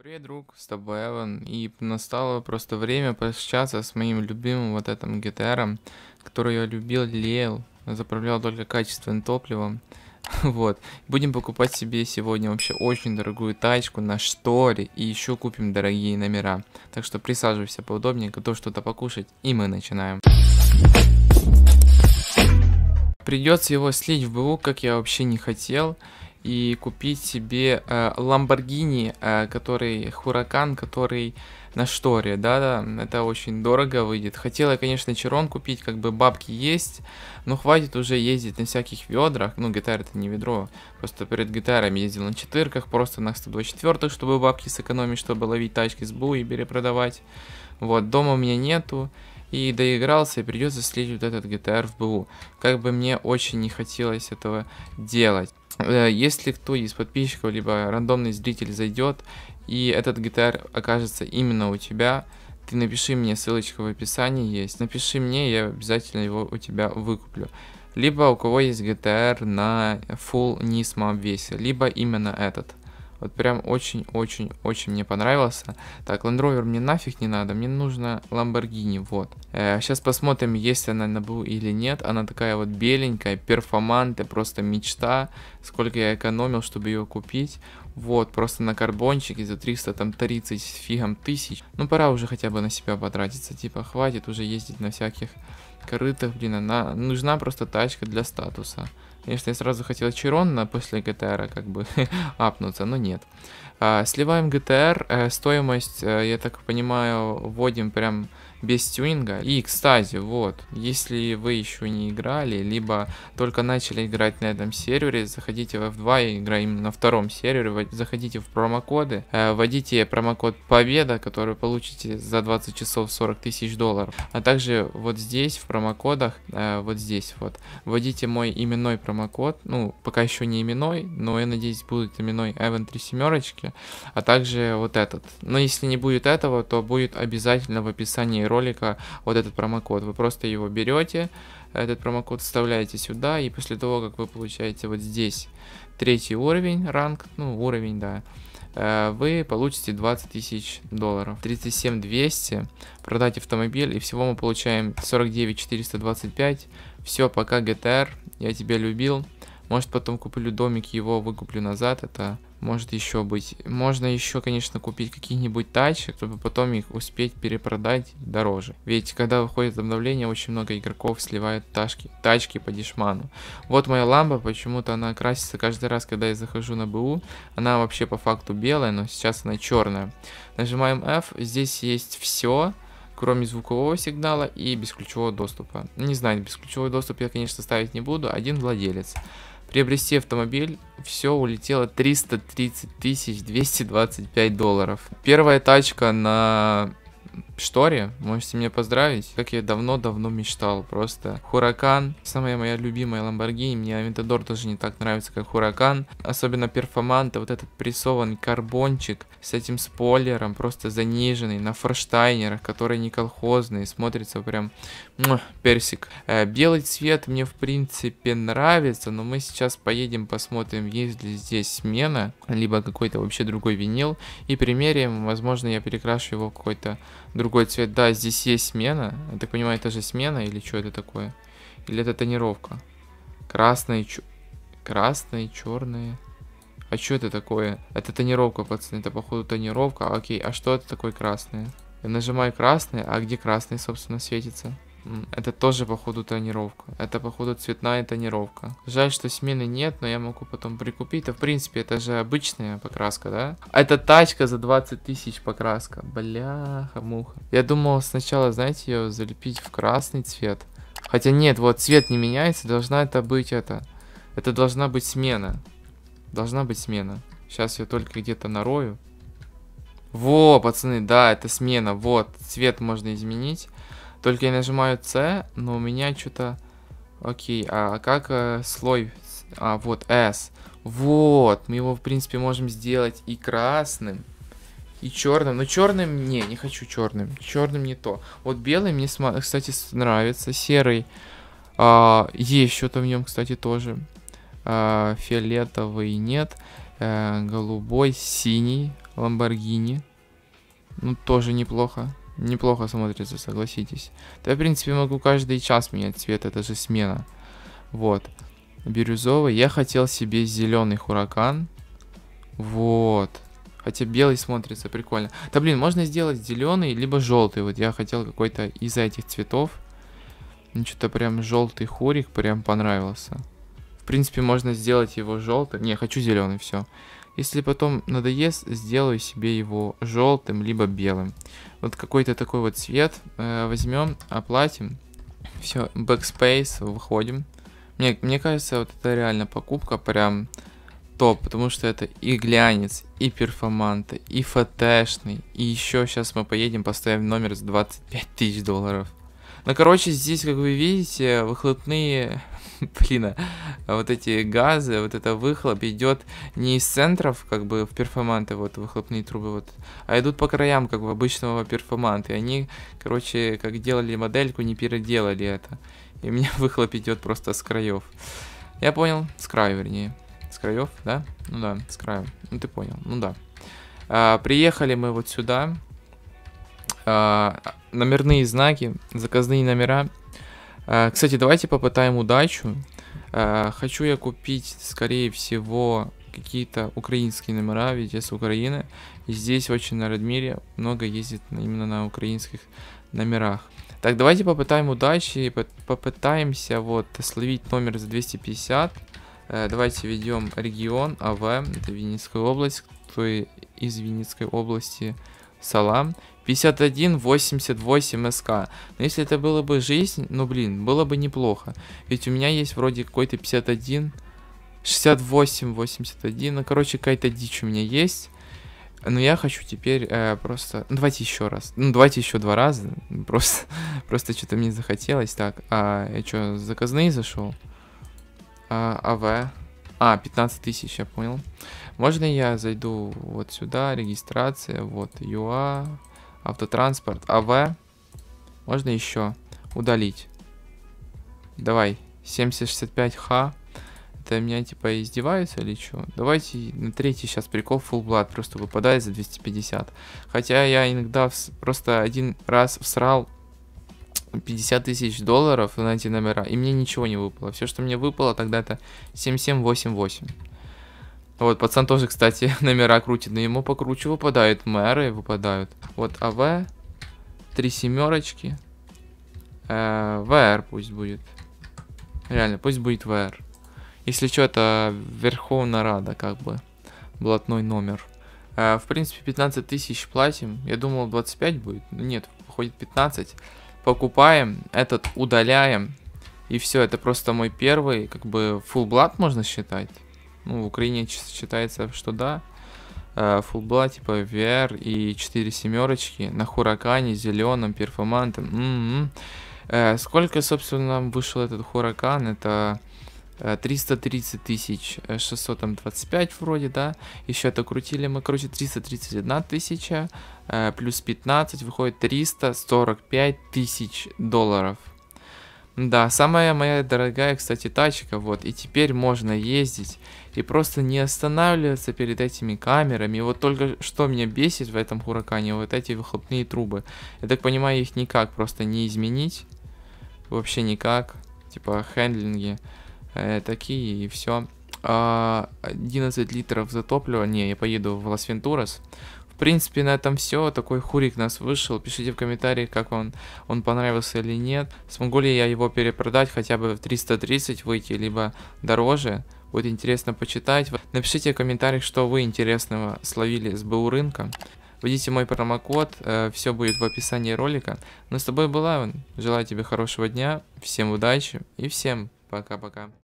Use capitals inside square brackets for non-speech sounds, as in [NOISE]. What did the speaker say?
Привет, друг, с тобой Эван, и настало просто время пообщаться с моим любимым вот этим ГТРом, который я любил, лелеял, заправлял только качественным топливом. [LAUGHS] Вот. Будем покупать себе сегодня вообще очень дорогую тачку на шторе и еще купим дорогие номера. Так что присаживайся поудобнее, готов что-то покушать, и мы начинаем. Придется его слить в БУ, как я вообще не хотел и купить себе э, Lamborghini, э, который Хуракан, который на шторе, да, да, это очень дорого выйдет. Хотела, конечно, Черон купить, как бы бабки есть, но хватит уже ездить на всяких ведрах, ну, гитара это не ведро, просто перед гитарами ездил на четырках, просто на 124-х, чтобы бабки сэкономить, чтобы ловить тачки с бу и перепродавать. Вот, дома у меня нету, и доигрался, и придется слить вот этот GTR в БУ. Как бы мне очень не хотелось этого делать. Э, если кто из подписчиков, либо рандомный зритель зайдет, и этот GTR окажется именно у тебя, ты напиши мне, ссылочка в описании есть, напиши мне, я обязательно его у тебя выкуплю. Либо у кого есть GTR на full низма обвесе, либо именно этот. Вот прям очень-очень-очень мне понравился. Так, Land Rover мне нафиг не надо, мне нужно Lamborghini, вот. Э, сейчас посмотрим, есть она на бу или нет. Она такая вот беленькая, перформанты, просто мечта. Сколько я экономил, чтобы ее купить. Вот, просто на карбончике за 300, там 30 с фигом тысяч. Ну, пора уже хотя бы на себя потратиться. Типа, хватит уже ездить на всяких корытах, блин, она нужна просто тачка для статуса. Конечно, я сразу хотел Чирон на после GTR как бы [LAUGHS] апнуться, но нет. А, сливаем GTR, э, стоимость, э, я так понимаю, вводим прям без тюнинга. И, кстати, вот, если вы еще не играли, либо только начали играть на этом сервере, заходите в F2, и играем на втором сервере, заходите в промокоды, э, вводите промокод Победа, который получите за 20 часов 40 тысяч долларов. А также вот здесь, в промокодах, э, вот здесь вот, вводите мой именной промокод, ну, пока еще не именной, но я надеюсь, будет именной Эвен 3 семерочки, а также вот этот. Но если не будет этого, то будет обязательно в описании ролика вот этот промокод. Вы просто его берете, этот промокод вставляете сюда, и после того, как вы получаете вот здесь третий уровень, ранг, ну уровень, да, э, вы получите 20 тысяч долларов. 37 200 продать автомобиль, и всего мы получаем 49 425. Все, пока, ГТР, я тебя любил. Может потом куплю домик, его выкуплю назад, это может еще быть. Можно еще, конечно, купить какие-нибудь тачки, чтобы потом их успеть перепродать дороже. Ведь когда выходит обновление, очень много игроков сливают тачки, тачки по дешману. Вот моя ламба, почему-то она красится каждый раз, когда я захожу на БУ. Она вообще по факту белая, но сейчас она черная. Нажимаем F, здесь есть все кроме звукового сигнала и бесключевого доступа. Не знаю, бесключевой доступ я, конечно, ставить не буду, один владелец. Приобрести автомобиль, все улетело 330 225 долларов. Первая тачка на Шторе. Можете меня поздравить. Как я давно-давно мечтал. Просто Хуракан. Самая моя любимая Ламборгини. Мне Авентадор тоже не так нравится, как Хуракан. Особенно Перфоманта, Вот этот прессованный карбончик с этим спойлером. Просто заниженный на форштайнерах, которые не колхозные. Смотрится прям мух, персик. Э, белый цвет мне в принципе нравится. Но мы сейчас поедем посмотрим, есть ли здесь смена. Либо какой-то вообще другой винил. И примерим. Возможно, я перекрашу его какой-то другой другой цвет. Да, здесь есть смена. Я так понимаю, это же смена или что это такое? Или это тонировка? Красные, ч красные, черные. А что это такое? Это тонировка, пацаны. Это, походу, тонировка. А, окей, а что это такое красное? Я нажимаю красное, а где красный, собственно, светится? Это тоже, по ходу тренировка. Это, по ходу цветная тонировка. Жаль, что смены нет, но я могу потом прикупить. Да, в принципе, это же обычная покраска, да? Это тачка за 20 тысяч покраска. Бляха-муха. Я думал сначала, знаете, ее залепить в красный цвет. Хотя нет, вот цвет не меняется, должна это быть это. Это должна быть смена. Должна быть смена. Сейчас я только где-то нарою. Во, пацаны, да, это смена. Вот, цвет можно изменить. Только я нажимаю C, но у меня что-то... Окей, а как э, слой? А, вот, S. Вот, мы его, в принципе, можем сделать и красным, и черным. Но черным, не, не хочу черным. Черным не то. Вот белый мне, кстати, нравится. Серый. А, есть что-то в нем, кстати, тоже. А, фиолетовый нет. А, голубой, синий. Ламборгини. Ну, тоже неплохо. Неплохо смотрится, согласитесь. Да, я, в принципе, могу каждый час менять цвет, это же смена. Вот. Бирюзовый. Я хотел себе зеленый хуракан. Вот. Хотя белый смотрится прикольно. Да, блин, можно сделать зеленый, либо желтый. Вот я хотел какой-то из этих цветов. Мне ну, что-то прям желтый хурик прям понравился. В принципе, можно сделать его желтым. Не, хочу зеленый, все. Если потом надоест, сделаю себе его желтым, либо белым. Вот какой-то такой вот цвет э, возьмем, оплатим. Все, backspace, выходим. Мне, мне кажется, вот это реально покупка прям топ, потому что это и глянец, и перформанта, и фотешный, и еще сейчас мы поедем, поставим номер с 25 тысяч долларов. Ну, короче, здесь, как вы видите, выхлопные [LAUGHS] блин, а, а вот эти газы, вот это выхлоп идет не из центров, как бы в перформанты, вот выхлопные трубы, вот, а идут по краям, как в обычного перформанта. И они, короче, как делали модельку, не переделали это. И у меня [LAUGHS] выхлоп идет просто с краев. Я понял, с краю, вернее. С краев, да? Ну да, с краю. Ну ты понял, ну да. А, приехали мы вот сюда. А, а номерные знаки, заказные номера а, кстати, давайте попытаем удачу. А, хочу я купить, скорее всего, какие-то украинские номера, ведь я с Украины. И здесь очень на Радмире много ездит именно на украинских номерах. Так, давайте попытаем удачи и попытаемся вот словить номер за 250. Э, давайте ведем регион АВ, это Винницкая область. Кто из Винницкой области салам 5188 СК. Но если это было бы жизнь, ну блин, было бы неплохо. Ведь у меня есть вроде какой-то 51, 68, 81. Ну, короче, какая-то дичь у меня есть. Но я хочу теперь э, просто... Ну, давайте еще раз. Ну, давайте еще два раза. [LAUGHS] Просто, просто что-то мне захотелось. Так, а я что, заказные зашел? А, АВ. А, 15 тысяч, я понял. Можно я зайду вот сюда, регистрация, вот ЮА, автотранспорт, АВ. Можно еще удалить. Давай, 7065Х. Это меня типа издеваются или что? Давайте на третий сейчас прикол full blood просто выпадает за 250. Хотя я иногда просто один раз всрал 50 тысяч долларов на эти номера, и мне ничего не выпало. Все, что мне выпало, тогда это 7788. Вот, пацан тоже, кстати, [LAUGHS] номера крутит, но ему покруче выпадают. Мэры выпадают. Вот АВ. Три семерочки. Э, ВР пусть будет. Реально, пусть будет ВР. Если что, это Верховная Рада, как бы. Блатной номер. Э, в принципе, 15 тысяч платим. Я думал, 25 будет. Нет, выходит 15. Покупаем, этот удаляем. И все, это просто мой первый, как бы, full блат можно считать. Ну, в Украине считается, что да. Э, Фулбла, типа VR и 4 семерочки на Хуракане, зеленом, перформантом. м м-м-м. м э, сколько, собственно, вышел этот Хуракан? Это 330 э, тысяч 625 вроде, да, еще это крутили мы, короче, 331 тысяча, плюс 15, выходит 345 тысяч долларов, да, самая моя дорогая, кстати, тачка, вот, и теперь можно ездить и просто не останавливаться перед этими камерами. И вот только что меня бесит в этом Хуракане, вот эти выхлопные трубы. Я так понимаю, их никак просто не изменить, вообще никак, типа хендлинги э, такие и все. 11 а, литров за топливо, не, я поеду в Лас-Вентурас, принципе, на этом все. Такой хурик нас вышел. Пишите в комментариях, как он, он понравился или нет. Смогу ли я его перепродать хотя бы в 330 выйти, либо дороже. Будет интересно почитать. Напишите в комментариях, что вы интересного словили с БУ рынка. Введите мой промокод, э, все будет в описании ролика. Ну с тобой была, Желаю тебе хорошего дня, всем удачи и всем пока-пока.